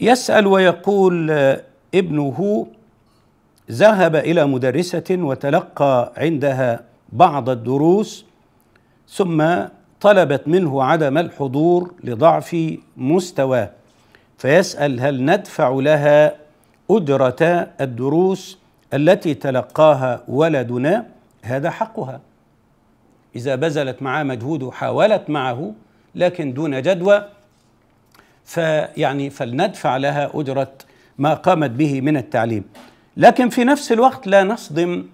يسأل ويقول آه، ابنه ذهب إلى مدرسة وتلقى عندها بعض الدروس ثم طلبت منه عدم الحضور لضعف مستواه فيسأل هل ندفع لها أجرة الدروس التي تلقاها ولدنا هذا حقها إذا بذلت معاه مجهود وحاولت معه لكن دون جدوى فيعني فلندفع لها أجرة ما قامت به من التعليم لكن في نفس الوقت لا نصدم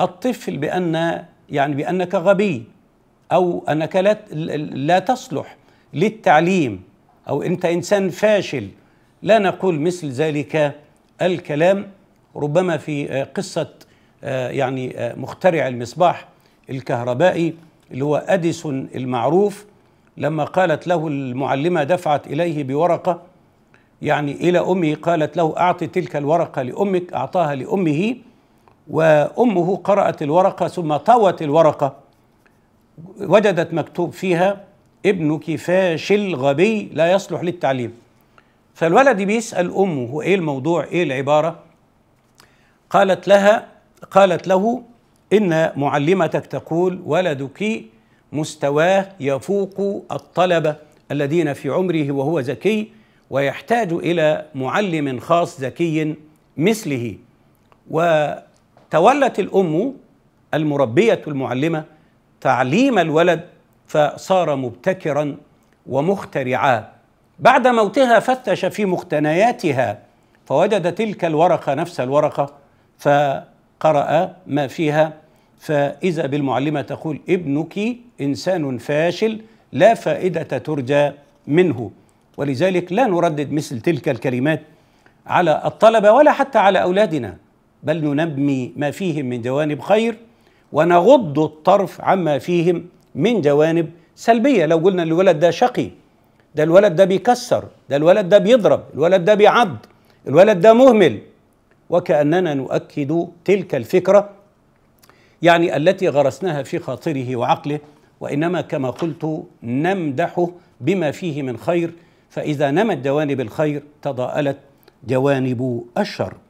الطفل بأن يعني بأنك غبي أو أنك لا, لا تصلح للتعليم أو أنت إنسان فاشل لا نقول مثل ذلك الكلام ربما في قصة آه، يعني آه، مخترع المصباح الكهربائي اللي هو أديسون المعروف لما قالت له المعلمة دفعت إليه بورقة يعني إلى أمه قالت له أعطي تلك الورقة لأمك أعطاها لأمه وأمه قرأت الورقة ثم طوت الورقة وجدت مكتوب فيها ابنك فاشل غبي لا يصلح للتعليم فالولد بيسأل أمه هو إيه الموضوع إيه العبارة قالت لها قالت له إن معلمتك تقول ولدك مستواه يفوق الطلبه الذين في عمره وهو ذكي ويحتاج الى معلم خاص ذكي مثله وتولت الام المربيه المعلمه تعليم الولد فصار مبتكرا ومخترعا بعد موتها فتش في مقتنياتها فوجد تلك الورقه نفس الورقه فقرأ ما فيها فإذا بالمعلمة تقول ابنك إنسان فاشل لا فائدة ترجى منه ولذلك لا نردد مثل تلك الكلمات على الطلبة ولا حتى على أولادنا بل ننمي ما فيهم من جوانب خير ونغض الطرف عما فيهم من جوانب سلبية لو قلنا الولد ده شقي ده الولد ده بيكسر ده الولد ده بيضرب الولد ده بيعض الولد ده مهمل وكأننا نؤكد تلك الفكرة يعني التي غرسناها في خاطره وعقله وانما كما قلت نمدحه بما فيه من خير فاذا نمت جوانب الخير تضاءلت جوانب الشر